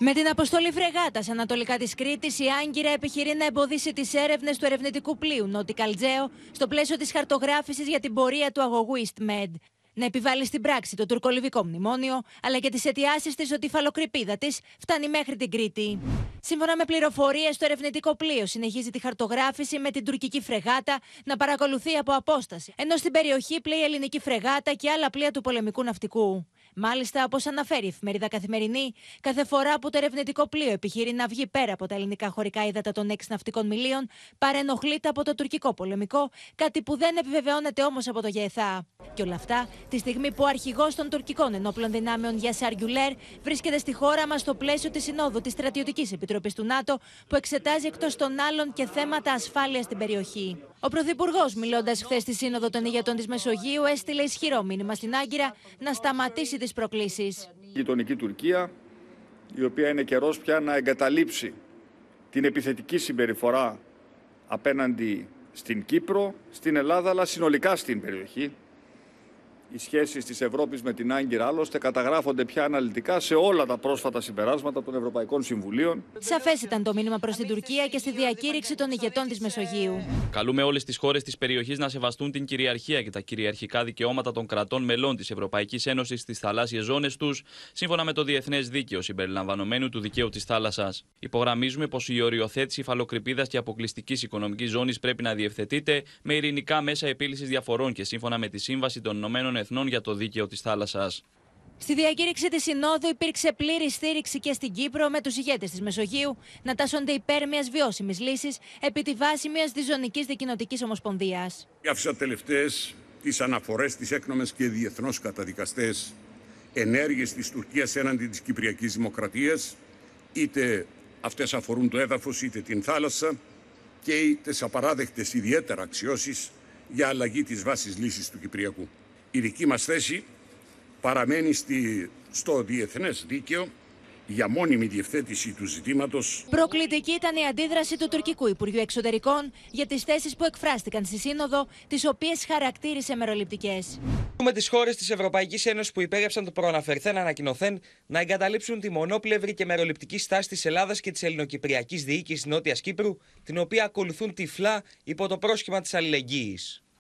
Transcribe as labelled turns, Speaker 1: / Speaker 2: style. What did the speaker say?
Speaker 1: Με την αποστολή φρεγάτας ανατολικά της Κρήτης, η Άγκυρα επιχειρεί να εμποδίσει τις έρευνες του ερευνητικού πλοίου Νότι Καλτζέο στο πλαίσιο της χαρτογράφησης για την πορεία του αγωγού EastMed να επιβάλλει στην πράξη το τουρκολιβικό μνημόνιο, αλλά και τις αιτιάσεις της ότι η φαλοκρηπίδα της φτάνει μέχρι την Κρήτη. Σύμφωνα με πληροφορίες, το ερευνητικό πλοίο συνεχίζει τη χαρτογράφηση με την τουρκική φρεγάτα να παρακολουθεί από απόσταση, ενώ στην περιοχή πλέει η ελληνική φρεγάτα και άλλα πλοία του πολεμικού ναυτικού. Μάλιστα, όπως αναφέρει η εφημερίδα Καθημερινή, κάθε φορά που το ερευνητικό πλοίο επιχειρεί να βγει πέρα από τα ελληνικά χωρικά ύδατα των έξι ναυτικών μιλίων, παρενοχλείται από το τουρκικό πολεμικό, κάτι που δεν επιβεβαιώνεται όμως από το ΓΕΘΑ. Και όλα αυτά τη στιγμή που ο αρχηγός των τουρκικών ενόπλων δυνάμεων Γιασάρ Σαργιουλέρ, βρίσκεται στη χώρα μας στο πλαίσιο της Συνόδου της Στρατιωτικής Επιτροπής του ΝΑΤΟ που εξετάζει εκτός των άλλων και θέματα ασφάλειας στην περιοχή. Ο Πρωθυπουργός, μιλώντας χθες στη Σύνοδο των Ηγετών της Μεσογείου, έστειλε ισχυρό μήνυμα στην Άγκυρα να σταματήσει τις προκλήσεις.
Speaker 2: Η γειτονική Τουρκία, η οποία είναι καιρός πια να εγκαταλείψει την επιθετική συμπεριφορά απέναντι στην Κύπρο, στην Ελλάδα, αλλά συνολικά στην περιοχή οι σχέσεις της Ευρώπης με την Άγκυρα άλλωστε καταγράφονται πια αναλυτικά σε όλα τα πρόσφατα
Speaker 3: συμπεράσματα των Ευρωπαϊκών Συμβουλίων.
Speaker 1: Σαφές ήταν το μήνυμα προς την Τουρκία και στη διακήρυξη των ηγετών της Μεσογείου.
Speaker 3: Καλούμε όλες τις χώρες της περιοχής να σεβαστούν την κυριαρχία και τα κυριαρχικά δικαιώματα των κρατών μελών της Ευρωπαϊκής Ένωσης στις θαλάσσιες ζώνες τους, σύμφωνα με το Διεθνές Δίκαιο συμπεριλαμβανομένου του δικαίου της θάλασσας. Υπογραμμίζουμε πως η οριοθέτηση υφαλοκρηπίδα και αποκλειστικής οικονομικής ζώνης πρέπει να διευθετείται με ειρηνικά μέσα επίλυσης διαφορών και σύμφωνα με τη Σύμβαση των Ηνωμένων Εθνών για το δίκαιο της θάλασσας.
Speaker 1: Στη διακήρυξη της Συνόδου υπήρξε πλήρη στήριξη και στην Κύπρο με τους ηγέτες της Μεσογείου να τάσσονται υπέρ μιας βιώσιμης λύσης επί τη βάση μιας διζωνικής δικοινοτικής ομοσπονδίας.
Speaker 4: Άφησα τελευταίες τις αναφορές της έκνομες και διεθνώς καταδικαστές ενέργειες της Τουρκίας έναντι της Κυπριακής Δημοκρατίας, είτε αυτές αφορούν το έδαφος είτε την θάλασσα, και είτε σε απαράδεκτες ιδιαίτερα αξιώσεις για αλλαγή της βάσης λύσης του Κυπριακού. Η δική μας θέση παραμένει στη, στο διεθνές δίκαιο για μόνιμη διευθέτηση του ζητήματος.
Speaker 1: Προκλητική ήταν η αντίδραση του τουρκικού Υπουργείου Εξωτερικών για τις θέσεις που εκφράστηκαν στη Σύνοδο, τις οποίες χαρακτήρισε μεροληπτικές.
Speaker 3: Με τις χώρες της Ευρωπαϊκής Ένωσης που υπέγραψαν το προαναφερθέν ανακοινωθέν να εγκαταλείψουν τη μονόπλευρη και μεροληπτική στάση της Ελλάδας και της ελληνοκυπριακής διοίκησης Νότιας Κύπρου, την οποία ακολουθούν τυφλά υπό το πρόσχημα της αλληλεγγύης.